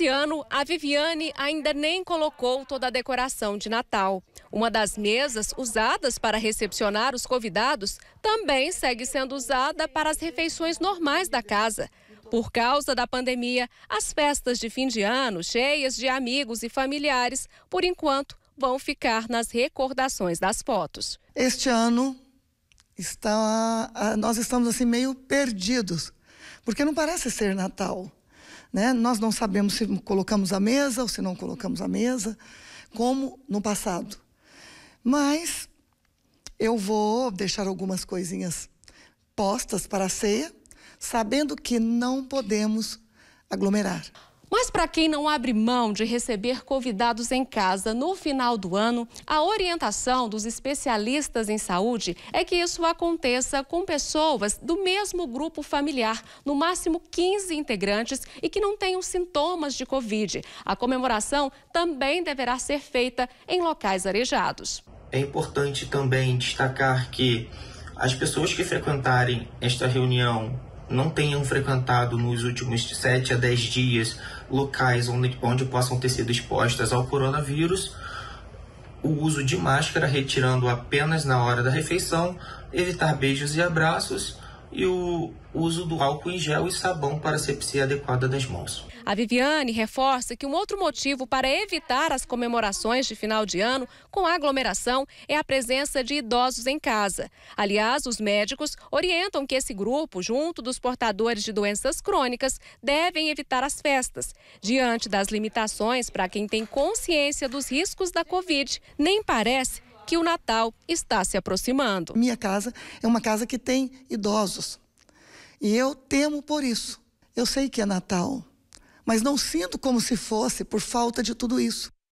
Esse ano, a Viviane ainda nem colocou toda a decoração de Natal. Uma das mesas usadas para recepcionar os convidados também segue sendo usada para as refeições normais da casa. Por causa da pandemia, as festas de fim de ano, cheias de amigos e familiares, por enquanto, vão ficar nas recordações das fotos. Este ano está ah, nós estamos assim meio perdidos, porque não parece ser Natal. Né? Nós não sabemos se colocamos a mesa ou se não colocamos a mesa, como no passado. Mas eu vou deixar algumas coisinhas postas para a ceia, sabendo que não podemos aglomerar. Mas para quem não abre mão de receber convidados em casa no final do ano, a orientação dos especialistas em saúde é que isso aconteça com pessoas do mesmo grupo familiar, no máximo 15 integrantes e que não tenham sintomas de Covid. A comemoração também deverá ser feita em locais arejados. É importante também destacar que as pessoas que frequentarem esta reunião não tenham frequentado nos últimos 7 a 10 dias locais onde, onde possam ter sido expostas ao coronavírus, o uso de máscara, retirando apenas na hora da refeição, evitar beijos e abraços e o uso do álcool em gel e sabão para a sepsia adequada das mãos. A Viviane reforça que um outro motivo para evitar as comemorações de final de ano com aglomeração é a presença de idosos em casa. Aliás, os médicos orientam que esse grupo, junto dos portadores de doenças crônicas, devem evitar as festas. Diante das limitações para quem tem consciência dos riscos da Covid, nem parece que o Natal está se aproximando. Minha casa é uma casa que tem idosos. E eu temo por isso. Eu sei que é Natal, mas não sinto como se fosse por falta de tudo isso.